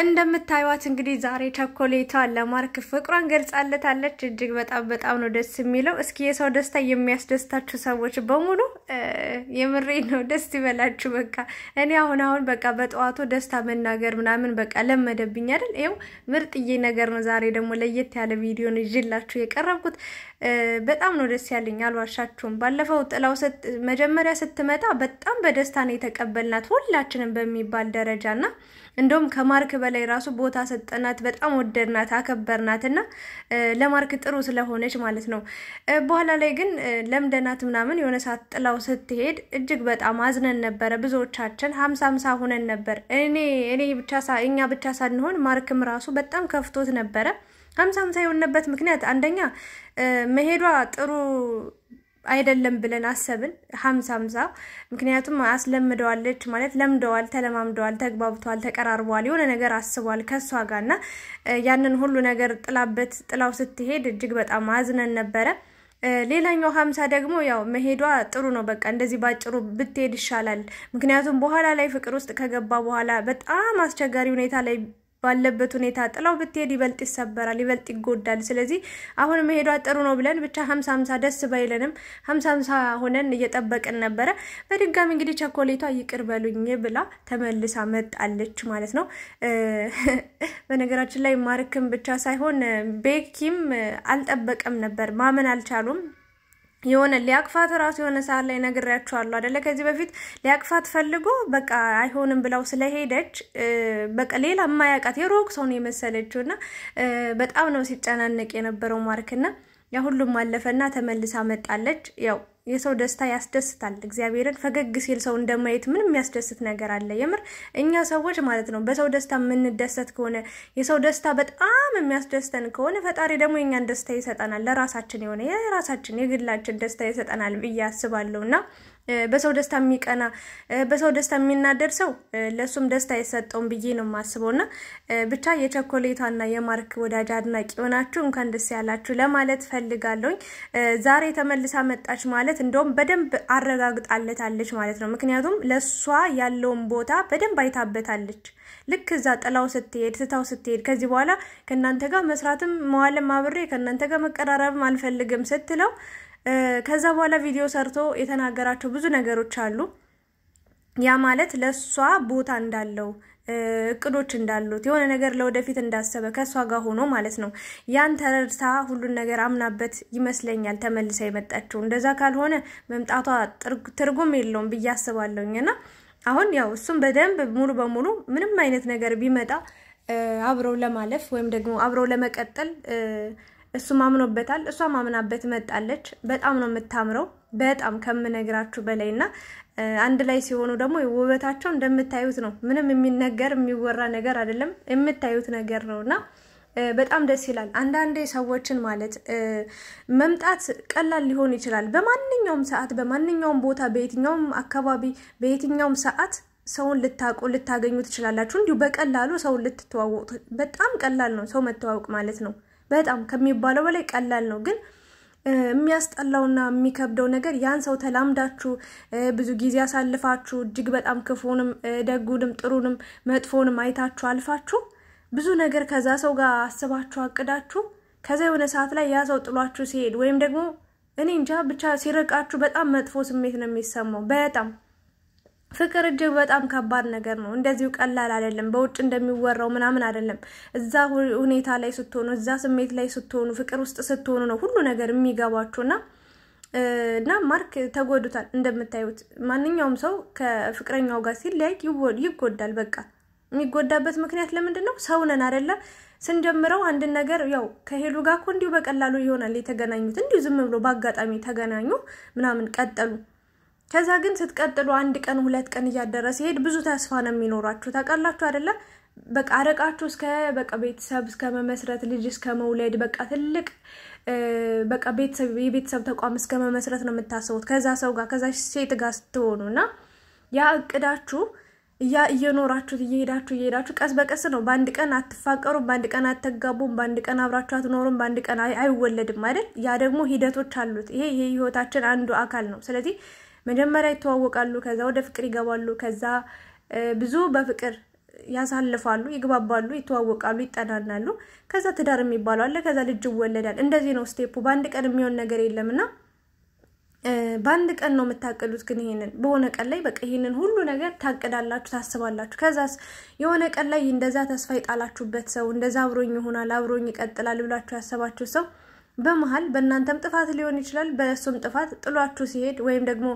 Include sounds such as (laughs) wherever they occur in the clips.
እንደምታዩት እንግዲህ ዛሬ ቸኮሌቷ ለማርክ ፍቅሯን ገልጻለታለች። እጅግ በጣም በጣም ነው ደስ የሚለው። እስኪ የሰው ደስታ የሚያስደስታችሁ ሰዎች በሙሉ የምሬ ነው ደስ ይበላችሁ። በቃ እኔ አሁን አሁን በቃ በጠዋቱ ደስታ መናገር ምናምን በቃ ለመደብኝ አይደል? ይኸው ምርጥዬ ነገር ነው። ዛሬ ደግሞ ለየት ያለ ቪዲዮን ይዤላችሁ የቀረብኩት በጣም ነው ደስ ያለኝ፣ አልዋሻችሁም። ባለፈው ጥላው መጀመሪያ ስትመጣ በጣም በደስታ ነው የተቀበልናት ሁላችንም በሚባል ደረጃ እና እንደውም ከማርክ በላይ ራሱ ቦታ ሰጠናት፣ በጣም ወደድናት፣ አከበርናት እና ለማርክ ጥሩ ስለሆነች ማለት ነው። በኋላ ላይ ግን ለምደናት ምናምን የሆነ ሰዓት ጥላው ስትሄድ እጅግ በጣም አዝነን ነበረ። ብዙዎቻችን ሀምሳ ሀምሳ ሁነን ነበር። እኔ እኔ ብቻ እኛ ብቻ ሳንሆን ማርክም ራሱ በጣም ከፍቶት ነበረ። ሀምሳ ሀምሳ የሆነበት ምክንያት አንደኛ መሄዷ ጥሩ አይደለም ብለን አሰብን። ሀምሳ ሀምሳ ምክንያቱም አስለምደዋለች ማለት ለምደዋል፣ ተለማምደዋል፣ ተግባብተዋል፣ ተቀራርበዋል፣ የሆነ ነገር አስቧል ከእሷ ጋር እና ያንን ሁሉ ነገር ጥላበት ጥላው ስትሄድ እጅግ በጣም አዝነን ነበረ። ሌላኛው ሀምሳ ደግሞ ያው መሄዷ ጥሩ ነው። በቃ እንደዚህ ባጭሩ ብትሄድ ይሻላል። ምክንያቱም በኋላ ላይ ፍቅር ውስጥ ከገባ በኋላ በጣም አስቸጋሪ ሁኔታ ላይ ባለበት ሁኔታ ጥላው ብትሄድ ይበልጥ ይሰበራል፣ ይበልጥ ይጎዳል። ስለዚህ አሁን መሄዷ ጥሩ ነው ብለን ብቻ ሀምሳ ሀምሳ ደስ ባይለንም ሀምሳ ሀምሳ ሆነን እየጠበቅን ነበረ። በድጋሚ እንግዲህ ቸኮሌቷ ይቅር በሉኝ ብላ ተመልሳ መጣለች ማለት ነው። (laughs) በነገራችን ላይ ማርክም ብቻ ሳይሆን ቤኪም አልጠበቀም ነበር፣ ማመን አልቻሉም። የሆነ ሊያቅፋት እራሱ የሆነ ሰዓት ላይ ነግሬያቸዋለሁ አደለ? ከዚህ በፊት ሊያቅፋት ፈልጎ በቃ አይሆንም ብለው ስለሄደች በቃ ሌላ የማያውቃት የሩቅ ሰውን የመሰለችው እና በጣም ነው ሲጨናነቅ የነበረው ማርክና ያ ሁሉም አለፈና ተመልሳ መጣለች ያው የሰው ደስታ ያስደስታል። እግዚአብሔርን ፈገግ ሲል ሰው እንደማየት ምን የሚያስደስት ነገር አለ? የምር እኛ ሰዎች ማለት ነው በሰው ደስታ የምንደሰት ከሆነ የሰው ደስታ በጣም የሚያስደስተን ከሆነ ፈጣሪ ደግሞ የእኛን ደስታ ይሰጠናል። ለራሳችን የሆነ የራሳችን የግላችን ደስታ ይሰጠናል ብዬ አስባለሁ እና በሰው ደስታ የሚቀና በሰው ደስታ የሚናደድ ሰው ለእሱም ደስታ የሰጠውን ብዬ ነው የማስበው። እና ብቻ የቸኮሌታና የማርክ ወዳጅ አድናቂ ሆናችሁ እንኳን ደስ ያላችሁ ለማለት ፈልጋለሁኝ። ዛሬ ተመልሳ መጣች ማለት እንደውም በደንብ አረጋግጣለታለች ማለት ነው። ምክንያቱም ለእሷ ያለውን ቦታ በደንብ አይታበታለች። ልክ እዛ ጥላው ስትሄድ ስታው ስትሄድ ከዚህ በኋላ ከእናንተ ጋር መስራትም መዋልም አብሬ ከእናንተ ጋር መቀራረብም አልፈልግም ስትለው ከዛ በኋላ ቪዲዮ ሰርቶ የተናገራቸው ብዙ ነገሮች አሉ። ያ ማለት ለእሷ ቦታ እንዳለው እቅዶች እንዳሉት የሆነ ነገር ለወደፊት እንዳሰበ ከእሷ ጋር ሆኖ ማለት ነው። ያን ተረድታ ሁሉን ነገር አምናበት ይመስለኛል ተመልሳ የመጣችው። እንደዛ ካልሆነ መምጣቷ ትርጉም የለውም ብዬ አስባለሁኝ። እና አሁን ያው እሱም በደንብ ሙሉ በሙሉ ምንም አይነት ነገር ቢመጣ አብረው ለማለፍ ወይም ደግሞ አብረው ለመቀጠል እሱም አምኖበታል፣ እሷም አምናበት መጣለች። በጣም ነው የምታምረው፣ በጣም ከምነግራችሁ በላይ እና አንድ ላይ ሲሆኑ ደግሞ ውበታቸው እንደምታዩት ነው። ምንም የሚነገር የሚወራ ነገር አይደለም፣ የምታዩት ነገር ነው እና በጣም ደስ ይላል። አንዳንዴ ሰዎችን ማለት መምጣት ቀላል ሊሆን ይችላል። በማንኛውም ሰዓት፣ በማንኛውም ቦታ፣ በየትኛውም አካባቢ፣ በየትኛውም ሰዓት ሰውን ልታውቁ ልታገኙ ትችላላችሁ። እንዲሁ በቀላሉ ሰውን ልትተዋወቁ በጣም ቀላል ነው ሰው መተዋወቅ ማለት ነው። በጣም ከሚባለው በላይ ቀላል ነው ግን የሚያስጠላውና የሚከብደው ነገር ያን ሰው ተላምዳችሁ ብዙ ጊዜ አሳልፋችሁ እጅግ በጣም ክፉንም ደጉንም ጥሩንም መጥፎንም አይታችሁ አልፋችሁ ብዙ ነገር ከዛ ሰው ጋር አስባችሁ አቅዳችሁ ከዛ የሆነ ሰዓት ላይ ያ ሰው ጥሏችሁ ሲሄድ ወይም ደግሞ እኔ እንጃ ብቻ ሲርቃችሁ በጣም መጥፎ ስሜት ነው የሚሰማው በጣም ፍቅር እጅግ በጣም ከባድ ነገር ነው። እንደዚሁ ቀላል አይደለም። በውጭ እንደሚወራው ምናምን አይደለም። እዛ ሁኔታ ላይ ስትሆኑ፣ እዛ ስሜት ላይ ስትሆኑ፣ ፍቅር ውስጥ ስትሆኑ ነው ሁሉ ነገር የሚገባችሁና እና ማርክ ተጎዱታል። እንደምታዩት ማንኛውም ሰው ከፍቅረኛው ጋር ሲለያይ ይጎዳል። በቃ የሚጎዳበት ምክንያት ለምንድን ነው? ሰው ነን አይደለ? ስንጀምረው አንድን ነገር ያው ከሄሉ ጋር እኮ እንዲሁ በቀላሉ ይሆናል የተገናኙት። እንዲሁ ዝም ብሎ በአጋጣሚ ተገናኙ ምናምን ቀጠሉ። ከዛ ግን ስትቀጥሉ አንድ ቀን ሁለት ቀን እያደረ ሲሄድ ብዙ ተስፋ ነው የሚኖራችሁ። ታውቃላችሁ አይደለም? በቃ አረቃችሁ እስከ በቃ ቤተሰብ እስከ መመስረት ልጅ እስከ መውለድ በቃ ትልቅ በቃ ቤተሰብ የቤተሰብ ተቋም እስከ መመስረት ነው የምታስቡት ከዛ ሰው ጋር ከዛ ሴት ጋር ስትሆኑ እና ያ እቅዳችሁ እያ እየኖራችሁት እየሄዳችሁ እየሄዳችሁ ቀስ በቀስ ነው። በአንድ ቀን አትፋቀሩም፣ በአንድ ቀን አትጋቡም፣ በአንድ ቀን አብራችሁ አትኖሩም፣ በአንድ ቀን አይወለድም አይደል? ያ ደግሞ ሂደቶች አሉት። ይሄ የህይወታችን አንዱ አካል ነው። ስለዚህ መጀመሪያ ይተዋወቃሉ፣ ከዛ ወደ ፍቅር ይገባሉ፣ ከዛ ብዙ በፍቅር ያሳልፋሉ፣ ይግባባሉ፣ ይተዋወቃሉ፣ ይጠናናሉ። ከዛ ትዳር የሚባለው አለ። ከዛ ልጅ ይወለዳል። እንደዚህ ነው ስቴፑ። በአንድ ቀን የሚሆን ነገር የለም እና በአንድ ቀን ነው የምታቅዱት። ግን ይሄንን በሆነ ቀን ላይ በቃ ይሄንን ሁሉ ነገር ታቅዳላችሁ፣ ታስባላችሁ። ከዛስ የሆነ ቀን ላይ እንደዛ ተስፋ ይጣላችሁበት ሰው እንደዛ አብሮኝ ይሆናል አብሮኝ ይቀጥላል ብላችሁ ያሰባችሁ ሰው በመሀል በእናንተም ጥፋት ሊሆን ይችላል፣ በእሱም ጥፋት ጥሏችሁ ሲሄድ ወይም ደግሞ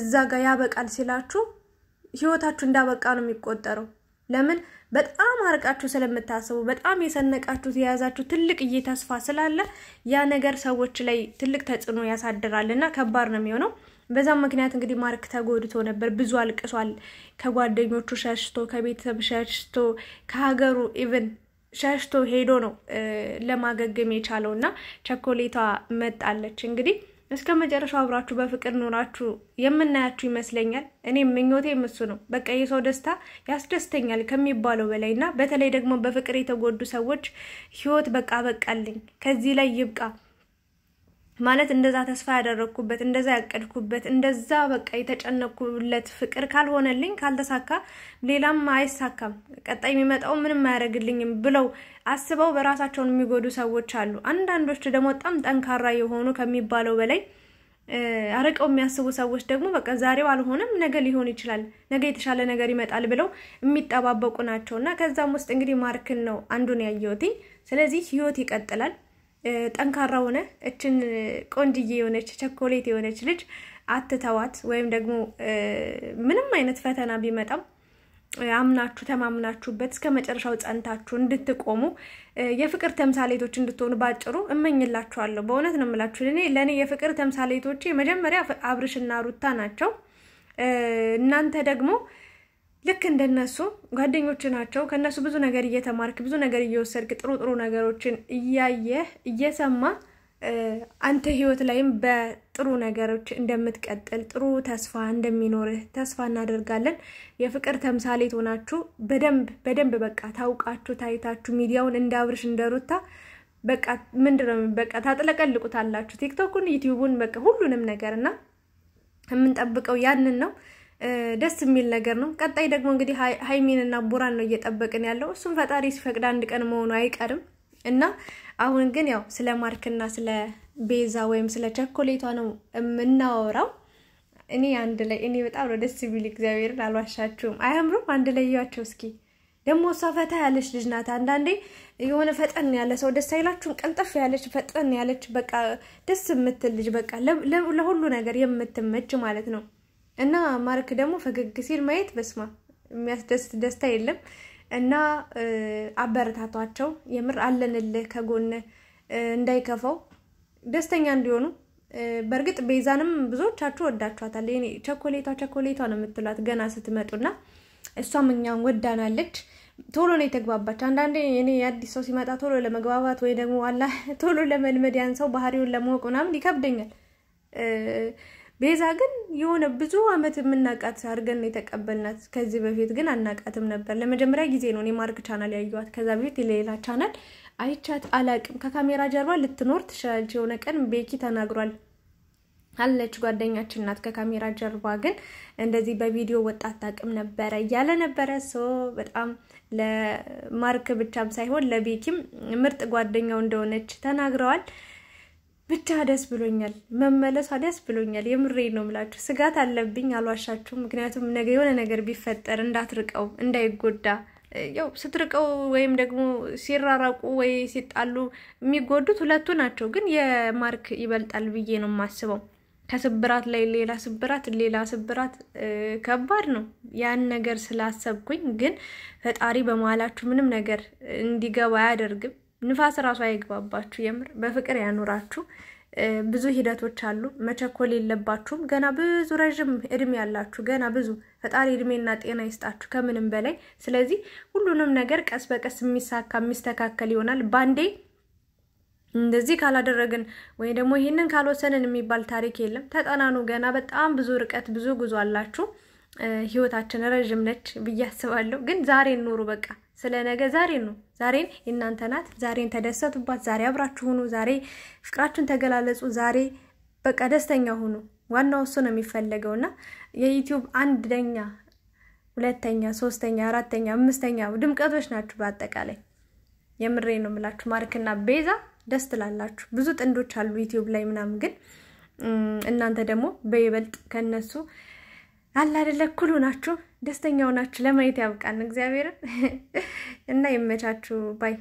እዛ ጋር ያበቃል ሲላችሁ ህይወታችሁ እንዳበቃ ነው የሚቆጠረው። ለምን በጣም አርቃችሁ ስለምታስቡ በጣም የሰነቃችሁት የያዛችሁ ትልቅ እየተስፋ ስላለ ያ ነገር ሰዎች ላይ ትልቅ ተጽዕኖ ያሳድራል እና ከባድ ነው የሚሆነው። በዛም ምክንያት እንግዲህ ማርክ ተጎድቶ ነበር። ብዙ አልቅሷል። ከጓደኞቹ ሸሽቶ፣ ከቤተሰብ ሸሽቶ፣ ከሀገሩ ኢቨን ሸሽቶ ሄዶ ነው ለማገገም የቻለው እና ቸኮሌቷ መጣለች። እንግዲህ እስከ መጨረሻው አብራችሁ በፍቅር ኖራችሁ የምናያችሁ ይመስለኛል። እኔም ምኞቴም እሱ ነው። በቃ የሰው ደስታ ያስደስተኛል ከሚባለው በላይ እና በተለይ ደግሞ በፍቅር የተጎዱ ሰዎች ህይወት በቃ በቃልኝ፣ ከዚህ ላይ ይብቃ ማለት እንደዛ ተስፋ ያደረግኩበት እንደዛ ያቀድኩበት እንደዛ በቃ የተጨነኩለት ፍቅር ካልሆነልኝ ካልተሳካ ሌላም አይሳካም፣ ቀጣይ የሚመጣው ምንም አያደርግልኝም ብለው አስበው በራሳቸውን የሚጎዱ ሰዎች አሉ። አንዳንዶች ደግሞ በጣም ጠንካራ የሆኑ ከሚባለው በላይ አርቀው የሚያስቡ ሰዎች ደግሞ በቃ ዛሬው አልሆነም፣ ነገ ሊሆን ይችላል፣ ነገ የተሻለ ነገር ይመጣል ብለው የሚጠባበቁ ናቸው። እና ከዛም ውስጥ እንግዲህ ማርክን ነው አንዱን ያየሁትኝ። ስለዚህ ህይወት ይቀጥላል። ጠንካራ ሆነ እችን ቆንጅዬ የሆነች ቸኮሌት የሆነች ልጅ አትተዋት። ወይም ደግሞ ምንም አይነት ፈተና ቢመጣም አምናችሁ ተማምናችሁበት እስከ መጨረሻው ጸንታችሁ እንድትቆሙ የፍቅር ተምሳሌቶች እንድትሆኑ ባጭሩ እመኝላችኋለሁ። በእውነት ነው የምላችሁ። እኔ ለእኔ የፍቅር ተምሳሌቶቼ መጀመሪያ አብርሽና ሩታ ናቸው። እናንተ ደግሞ ልክ እንደነሱ ጓደኞች ናቸው። ከነሱ ብዙ ነገር እየተማርክ ብዙ ነገር እየወሰድክ ጥሩ ጥሩ ነገሮችን እያየህ እየሰማ አንተ ህይወት ላይም በጥሩ ነገሮች እንደምትቀጥል ጥሩ ተስፋ እንደሚኖርህ ተስፋ እናደርጋለን። የፍቅር ተምሳሌት ሆናችሁ በደንብ በደንብ በቃ ታውቃችሁ ታይታችሁ ሚዲያውን እንደ አብርሽ እንደ በቃ ምንድነው በቃ ታጥለቀልቁታላችሁ ቲክቶኩን፣ ዩቲዩቡን በቃ ሁሉንም ነገር እና የምንጠብቀው ያንን ነው። ደስ የሚል ነገር ነው። ቀጣይ ደግሞ እንግዲህ ሀይሚንና ቡራን ነው እየጠበቅን ያለው። እሱም ፈጣሪ ሲፈቅድ አንድ ቀን መሆኑ አይቀርም እና አሁን ግን ያው ስለ ማርክና ስለ ቤዛ ወይም ስለ ቸኮሌቷ ነው የምናወራው። እኔ አንድ ላይ እኔ በጣም ነው ደስ የሚል እግዚአብሔርን አልዋሻችሁም። አያምሩም? አንድ ላይ እዩዋቸው እስኪ። ደግሞ እሷ ፈታ ያለች ልጅ ናት። አንዳንዴ የሆነ ፈጠን ያለ ሰው ደስ አይላችሁም? ቀልጠፍ ያለች ፈጠን ያለች በቃ ደስ የምትል ልጅ በቃ ለሁሉ ነገር የምትመች ማለት ነው። እና ማርክ ደግሞ ፈገግ ሲል ማየት በስማ የሚያስደስት ደስታ የለም። እና አበረታቷቸው፣ የምር አለንልህ ከጎን እንዳይከፋው ደስተኛ እንዲሆኑ። በእርግጥ ቤዛንም ብዙዎቻችሁ ወዳችኋታል። ቸኮሌቷ ቸኮሌቷ ነው የምትሏት ገና ስትመጡና እሷም እኛን ወዳናለች። ቶሎ ነው የተግባባች። አንዳንዴ እኔ የአዲስ ሰው ሲመጣ ቶሎ ለመግባባት ወይ ደግሞ ዋላ (laughs) ቶሎ ለመልመድ ያን ሰው ባህሪውን ለማወቅ ምናምን ይከብደኛል። ቤዛ ግን የሆነ ብዙ አመት የምናቃት አድርገን ነው የተቀበልናት። ከዚህ በፊት ግን አናቃትም ነበር። ለመጀመሪያ ጊዜ ነው እኔ ማርክ ቻናል ያየኋት። ከዛ በፊት የሌላ ቻናል አይቻት አላቅም። ከካሜራ ጀርባ ልትኖር ትችላለች። የሆነ ቀን ቤኪ ተናግሯል አለች ጓደኛችን ናት። ከካሜራ ጀርባ ግን እንደዚህ በቪዲዮ ወጣት ታቅም ነበረ እያለ ነበረ። ሶ በጣም ለማርክ ብቻም ሳይሆን ለቤኪም ምርጥ ጓደኛው እንደሆነች ተናግረዋል። ብቻ ደስ ብሎኛል፣ መመለሷ ደስ ብሎኛል። የምሬ ነው ምላችሁ። ስጋት አለብኝ አልዋሻችሁ። ምክንያቱም ነገ የሆነ ነገር ቢፈጠር እንዳትርቀው እንዳይጎዳ ያው ስትርቀው ወይም ደግሞ ሲራራቁ ወይ ሲጣሉ የሚጎዱት ሁለቱ ናቸው። ግን የማርክ ይበልጣል ብዬ ነው የማስበው። ከስብራት ላይ ሌላ ስብራት ሌላ ስብራት ከባድ ነው። ያን ነገር ስላሰብኩኝ ግን ፈጣሪ በመሀላችሁ ምንም ነገር እንዲገባ አያደርግም። ንፋስ ራሱ አይግባባችሁ። የምር በፍቅር ያኑራችሁ። ብዙ ሂደቶች አሉ፣ መቸኮል የለባችሁም። ገና ብዙ ረዥም እድሜ ያላችሁ ገና ብዙ ፈጣሪ እድሜና ጤና ይስጣችሁ ከምንም በላይ። ስለዚህ ሁሉንም ነገር ቀስ በቀስ የሚሳካ የሚስተካከል ይሆናል። ባንዴ እንደዚህ ካላደረግን ወይ ደግሞ ይህንን ካልወሰንን የሚባል ታሪክ የለም። ተጠናኑ። ገና በጣም ብዙ ርቀት ብዙ ጉዞ አላችሁ። ህይወታችን ረዥም ነች ብዬ አስባለሁ። ግን ዛሬ እንኑሩ በቃ ስለ ነገ ዛሬ ነው። ዛሬን የእናንተ ናት። ዛሬን ተደሰቱባት። ዛሬ አብራችሁ ሁኑ። ዛሬ ፍቅራችሁን ተገላለጹ። ዛሬ በቃ ደስተኛ ሁኑ። ዋናው እሱ ነው የሚፈለገው እና የዩቲዩብ አንደኛ፣ ሁለተኛ፣ ሶስተኛ፣ አራተኛ፣ አምስተኛ ድምቀቶች ናችሁ። በአጠቃላይ የምሬ ነው የምላችሁ ማርክና ቤዛ ደስ ትላላችሁ። ብዙ ጥንዶች አሉ ዩቲዩብ ላይ ምናምን፣ ግን እናንተ ደግሞ በይበልጥ ከነሱ አለ እኩሉ ናችሁ። ደስተኛ ሆናችሁ ለማየት ያብቃን እግዚአብሔርን (laughs) እና ይመቻችሁ ባይ